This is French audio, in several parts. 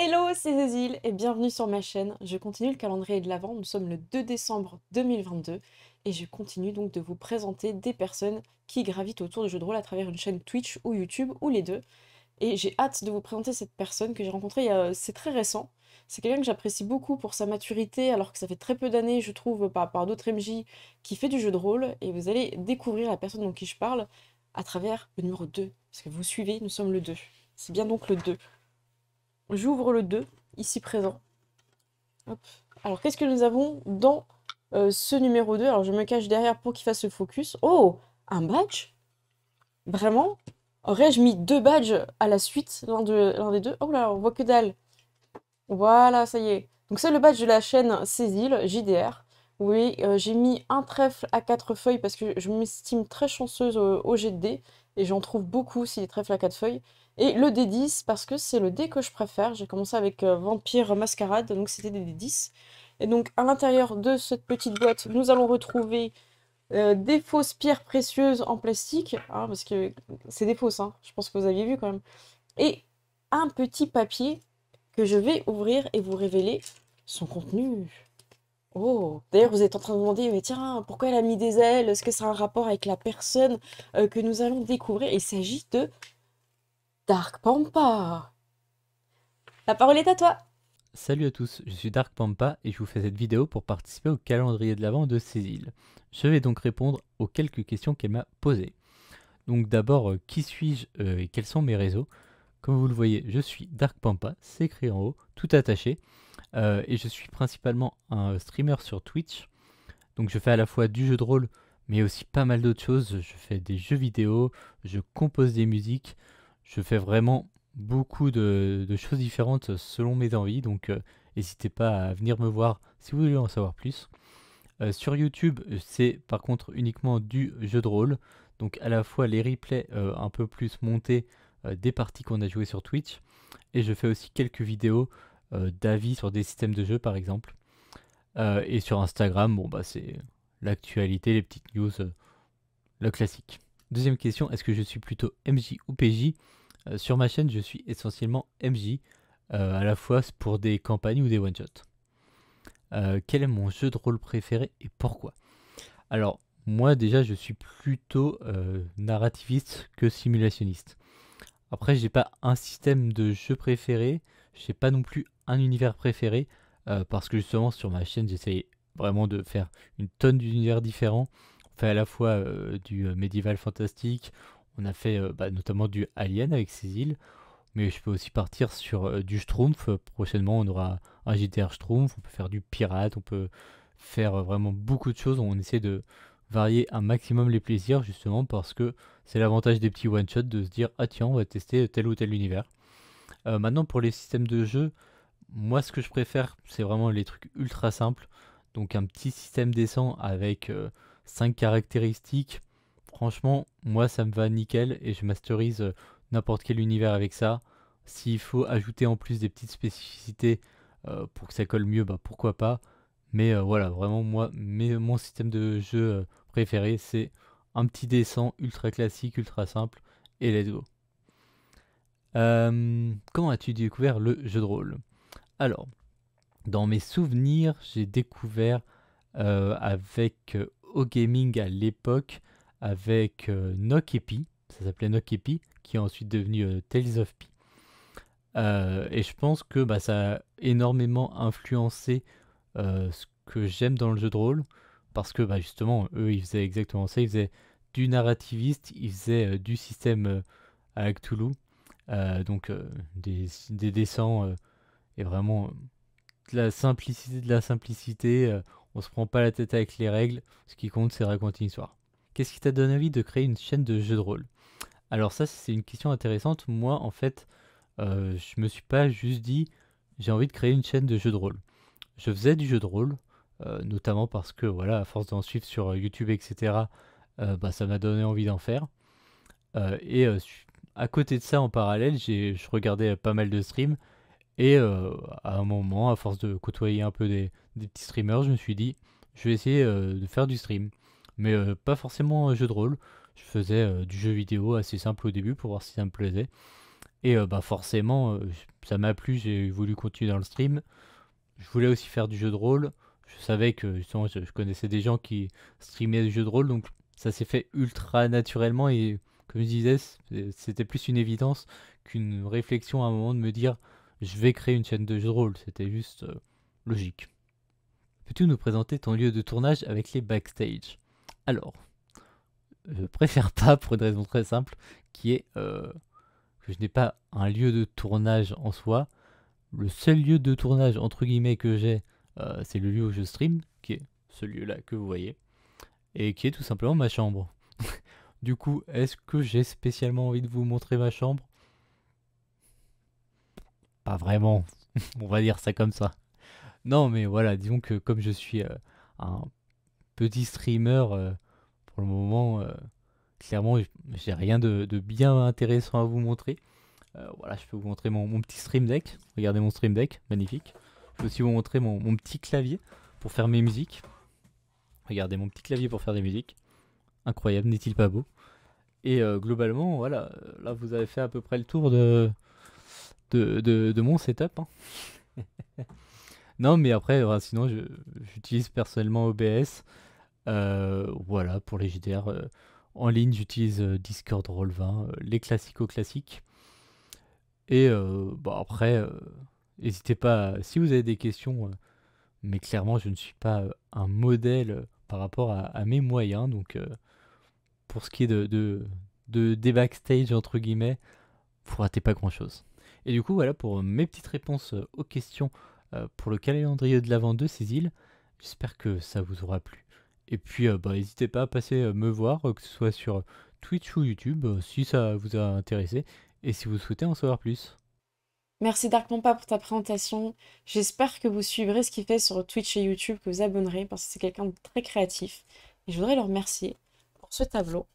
Hello, c'est Zézile et bienvenue sur ma chaîne. Je continue le calendrier de l'Avent. Nous sommes le 2 décembre 2022 et je continue donc de vous présenter des personnes qui gravitent autour du jeu de rôle à travers une chaîne Twitch ou YouTube ou les deux. Et j'ai hâte de vous présenter cette personne que j'ai rencontrée, a... Euh, c'est très récent. C'est quelqu'un que j'apprécie beaucoup pour sa maturité, alors que ça fait très peu d'années, je trouve, par, par d'autres MJ qui fait du jeu de rôle. Et vous allez découvrir la personne dont je parle à travers le numéro 2. Parce que vous suivez, nous sommes le 2. C'est bien donc le 2. J'ouvre le 2, ici présent. Alors, qu'est-ce que nous avons dans euh, ce numéro 2 Alors, je me cache derrière pour qu'il fasse le focus. Oh Un badge Vraiment Aurais-je mis deux badges à la suite, l'un des deux Oh là, on voit que dalle Voilà, ça y est. Donc, c'est le badge de la chaîne Césile JDR. Oui, euh, j'ai mis un trèfle à quatre feuilles parce que je m'estime très chanceuse euh, au, GD, et j'en trouve beaucoup si les trèfles à quatre feuilles. Et le D10, parce que c'est le dé que je préfère. J'ai commencé avec euh, Vampire Mascarade, donc c'était des D10. Et donc, à l'intérieur de cette petite boîte, nous allons retrouver euh, des fausses pierres précieuses en plastique. Hein, parce que c'est des fausses, hein. je pense que vous aviez vu quand même. Et un petit papier que je vais ouvrir et vous révéler son contenu. Oh D'ailleurs, vous êtes en train de demander, mais tiens, pourquoi elle a mis des ailes Est-ce que ça a un rapport avec la personne euh, que nous allons découvrir Il s'agit de Dark Pampa La parole est à toi Salut à tous, je suis Dark Pampa et je vous fais cette vidéo pour participer au calendrier de l'Avent de Cécile. Je vais donc répondre aux quelques questions qu'elle m'a posées. Donc d'abord, euh, qui suis-je euh, et quels sont mes réseaux Comme vous le voyez, je suis Dark Pampa, c'est écrit en haut, tout attaché. Euh, et je suis principalement un streamer sur Twitch. Donc je fais à la fois du jeu de rôle, mais aussi pas mal d'autres choses. Je fais des jeux vidéo, je compose des musiques, je fais vraiment beaucoup de, choses différentes selon mes envies, donc euh, n'hésitez pas à venir me voir si vous voulez en savoir plus. Euh, sur YouTube, c'est par contre uniquement du jeu de rôle, donc à la fois les replays euh, un peu plus montés des parties qu'on a jouées sur Twitch, et je fais aussi quelques vidéos d'avis sur des systèmes de jeu par exemple. et sur Instagram, bon bah c'est l'actualité, les petites news, le classique. Deuxième question, est-ce que je suis plutôt MJ ou PJ euh, sur ma chaîne, je suis essentiellement MJ, euh, à la fois pour des campagnes ou des one-shots. Euh, quel est mon jeu de rôle préféré et pourquoi Alors, moi déjà, je suis plutôt narrativiste que simulationniste. Après, j'ai pas un système de jeu préféré, j'ai pas non plus un univers préféré, parce que justement sur ma chaîne, j'essaye vraiment de faire une tonne d'univers différents. enfin fait à la fois du médiéval fantastique, on a fait euh, bah, notamment du Alien avec ces îles, mais je peux aussi partir sur euh, du Schtroumpf. Euh, prochainement, on aura un JTR Schtroumpf, on peut faire du pirate, on peut faire vraiment beaucoup de choses. On essaie de varier un maximum les plaisirs, justement, parce que c'est l'avantage des petits one-shots de se dire Ah, tiens, on va tester tel ou tel univers. maintenant, pour les systèmes de jeu, moi, ce que je préfère, c'est vraiment les trucs ultra simples. Donc, un petit système décent avec 5 caractéristiques, Franchement, moi ça me va nickel et je masterise euh, n'importe quel univers avec ça. S'il faut ajouter en plus des petites spécificités euh, pour que ça colle mieux, bah pourquoi pas. Mais euh, voilà, vraiment moi, mon système de jeu préféré, c'est un petit dessin ultra classique, ultra simple, et let's go. Quand comment as-tu découvert le jeu de rôle Alors, dans mes souvenirs, j'ai découvert avec O Gaming à l'époque avec euh, Nock et ça s'appelait Nock et qui est ensuite devenu euh, Tales of Pi. Euh, et je pense que bah, ça a énormément influencé ce que j'aime dans le jeu de rôle, parce que bah, justement, eux, ils faisaient exactement ça, ils faisaient du narrativiste, ils faisaient du système à donc des, des, dessins et vraiment de la simplicité de la simplicité. on se prend pas la tête avec les règles. Ce qui compte, c'est raconter une histoire. Qu'est-ce qui t'a donné envie de créer une chaîne de jeux de rôle Alors ça, c'est une question intéressante. Moi, en fait, je euh, je me suis pas juste dit j'ai envie de créer une chaîne de jeux de rôle. Je faisais du jeu de rôle, euh, notamment parce que voilà, à force d'en suivre sur euh, YouTube, etc., bah, ça m'a donné envie d'en faire. et à côté de ça, en parallèle, je regardais pas mal de streams. Et à un moment, à force de côtoyer un peu des, des, petits streamers, je me suis dit, je vais essayer de faire du stream mais euh, pas forcément un euh, jeu de rôle. Je faisais euh, du jeu vidéo assez simple au début pour voir si ça me plaisait. Et bah forcément, ça m'a plu, j'ai voulu continuer dans le stream. Je voulais aussi faire du jeu de rôle. Je savais que je, connaissais des gens qui streamaient du jeu de rôle, donc ça s'est fait ultra naturellement. Et comme je disais, c'était plus une évidence qu'une réflexion à un moment de me dire je vais créer une chaîne de jeu de rôle. C'était juste logique. Peux-tu nous présenter ton lieu de tournage avec les backstage alors, je préfère pas pour une raison très simple, qui est euh, que je n'ai pas un lieu de tournage en soi. Le seul lieu de tournage, entre guillemets, que j'ai, euh, c'est le lieu où je stream, qui est ce lieu-là que vous voyez, et qui est tout simplement ma chambre. du coup, est-ce que j'ai spécialement envie de vous montrer ma chambre Pas vraiment, on va dire ça comme ça. Non, mais voilà, disons que comme je suis euh, un petit streamer euh, pour le moment. Euh, clairement, j'ai rien de, bien intéressant à vous montrer. Euh, voilà, je peux vous montrer mon, petit stream deck. Regardez mon stream deck, magnifique. Je peux aussi vous montrer mon, petit clavier pour faire mes musiques. Regardez mon petit clavier pour faire des musiques. Incroyable, n'est-il pas beau Et globalement, voilà, là vous avez fait à peu près le tour de, de, mon setup. Hein. non, mais après, sinon, j'utilise personnellement OBS. Euh, voilà, pour les JDR euh, en ligne, j'utilise euh, Discord Roll20, les classiques classiques. Et bon, bah, après, n'hésitez pas, si vous avez des questions, mais clairement, je ne suis pas un modèle par rapport à, mes moyens. Donc, pour ce qui est de, de, de, des backstage, entre guillemets, vous ratez pas grand chose. Et du coup, voilà pour mes petites réponses aux questions pour le calendrier de l'avant de îles J'espère que ça vous aura plu. Et puis, euh, bah, n'hésitez pas à passer euh, me voir, euh, que ce soit sur Twitch ou YouTube, si ça vous a intéressé et si vous souhaitez en savoir plus. Merci Dark pour ta présentation. J'espère que vous suivrez ce qu'il fait sur Twitch et YouTube, que vous abonnerez parce que c'est quelqu'un de très créatif. Et je voudrais le remercier pour ce tableau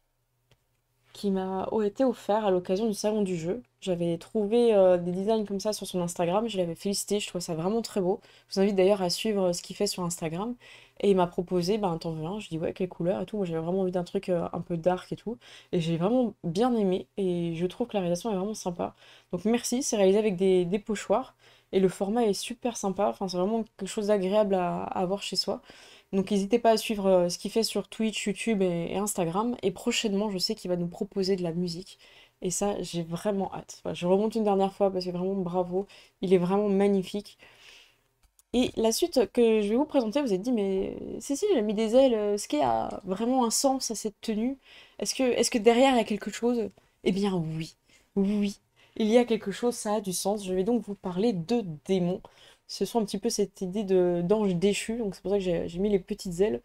qui m'a été offert à l'occasion du salon du jeu. J'avais trouvé euh, des designs comme ça sur son Instagram, je l'avais félicité, je trouvais ça vraiment très beau. Je vous invite d'ailleurs à suivre euh, ce qu'il fait sur Instagram. Et il m'a proposé, ben, un temps veux Je dis ouais, quelle couleur et tout. Moi j'avais vraiment envie d'un truc euh, un peu dark et tout. Et j'ai vraiment bien aimé et je trouve que la réalisation est vraiment sympa. Donc merci, c'est réalisé avec des, pochoirs et le format est super sympa. Enfin, c'est vraiment quelque chose d'agréable à avoir chez soi. Donc n'hésitez pas à suivre euh, ce qu'il fait sur Twitch, YouTube et, Instagram. Et prochainement, je sais qu'il va nous proposer de la musique. Et ça, j'ai vraiment hâte. je remonte une dernière fois parce que vraiment bravo. Il est vraiment magnifique. Et la suite que je vais vous présenter, vous êtes dit, mais Cécile, a mis des ailes. Est-ce euh, qu'il y a vraiment un sens à cette tenue Est-ce que, que derrière il y a quelque chose Eh bien oui. Oui. Il y a quelque chose, ça a du sens. Je vais donc vous parler de démons ce sont un petit peu cette idée d'ange déchu, donc c'est pour ça que j'ai mis les petites ailes.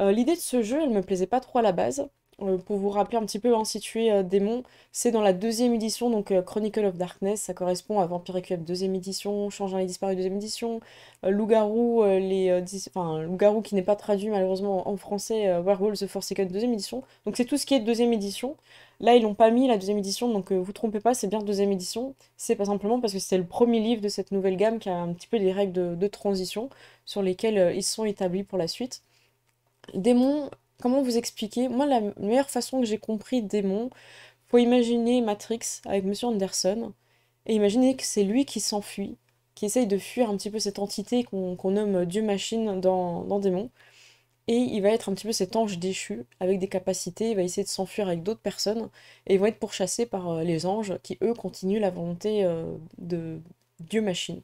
Euh, l'idée de ce jeu, elle me plaisait pas trop à la base pour vous rappeler un petit peu, où hein, situé situé euh, démon, c'est dans la deuxième édition, donc euh, Chronicle of Darkness, ça correspond à Vampire Club deuxième édition, Changeant les disparus deuxième édition, euh, Loup-garou, les, enfin, Loup-garou qui n'est pas traduit malheureusement en français, Werewolf the Forsaken deuxième édition, donc c'est tout ce qui est deuxième édition. Là, ils l'ont pas mis la deuxième édition, donc vous trompez pas, c'est bien deuxième édition. C'est pas simplement parce que c'est le premier livre de cette nouvelle gamme qui a un petit peu des règles de, de transition sur lesquelles ils sont établis pour la suite. Démon, Comment vous expliquer Moi, la meilleure façon que j'ai compris démon, faut imaginer Matrix avec Monsieur Anderson, et imaginer que c'est lui qui s'enfuit, qui essaye de fuir un petit peu cette entité qu'on nomme Dieu-machine dans, dans Démon, et il va être un petit peu cet ange déchu, avec des capacités, il va essayer de s'enfuir avec d'autres personnes, et ils vont être pourchassés par euh, les anges, qui eux continuent la volonté euh, de Dieu-machine.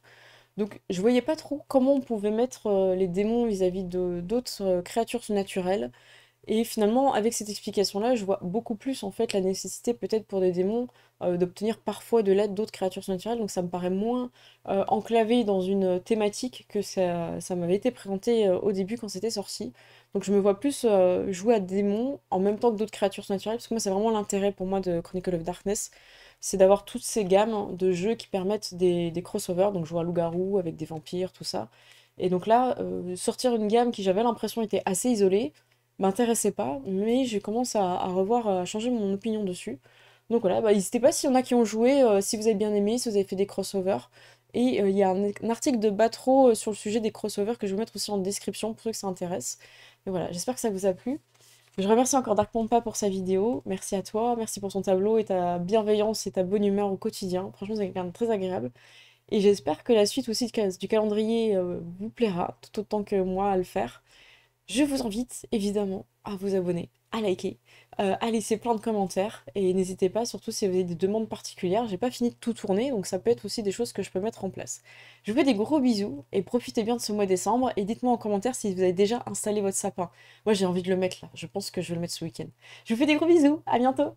Donc je voyais pas trop comment on pouvait mettre euh, les démons vis-à-vis d'autres créatures naturelles, et finalement, avec cette explication-là, je vois beaucoup plus en fait la nécessité peut-être pour des démons euh, d'obtenir parfois de l'aide d'autres créatures surnaturelles. Donc ça me paraît moins euh, enclavé dans une thématique que ça, m'avait été présenté euh, au début quand c'était sorti. Donc je me vois plus jouer à démons en même temps que d'autres créatures surnaturelles, parce que moi c'est vraiment l'intérêt pour moi de Chronicle of Darkness, c'est d'avoir toutes ces gammes de jeux qui permettent des, des crossovers, donc jouer à loup-garou avec des vampires, tout ça. Et donc là, sortir une gamme qui j'avais l'impression était assez isolée, m'intéressait pas, mais je commence à, revoir, à changer mon opinion dessus. Donc voilà, bah, n'hésitez pas s'il y en a qui ont joué, euh, si vous avez bien aimé, si vous avez fait des crossovers. Et euh, il y a un, e-, article de Batro euh, sur le sujet des crossovers que je vais vous mettre aussi en description pour ceux que ça intéresse. Et voilà, j'espère que ça vous a plu. Je remercie encore Dark Pompa pour sa vidéo. Merci à toi, merci pour ton tableau et ta bienveillance et ta bonne humeur au quotidien. Franchement, c'est quelqu'un de très agréable. Et j'espère que la suite aussi du calendrier vous plaira, tout autant que moi à le faire. Je vous invite évidemment à vous abonner, à liker, euh, à laisser plein de commentaires et n'hésitez pas, surtout si vous avez des demandes particulières, j'ai pas fini de tout tourner donc ça peut être aussi des choses que je peux mettre en place. Je vous fais des gros bisous et profitez bien de ce mois de décembre et dites-moi en commentaire si vous avez déjà installé votre sapin. Moi j'ai envie de le mettre là, je pense que je vais le mettre ce week-end. Je vous fais des gros bisous, à bientôt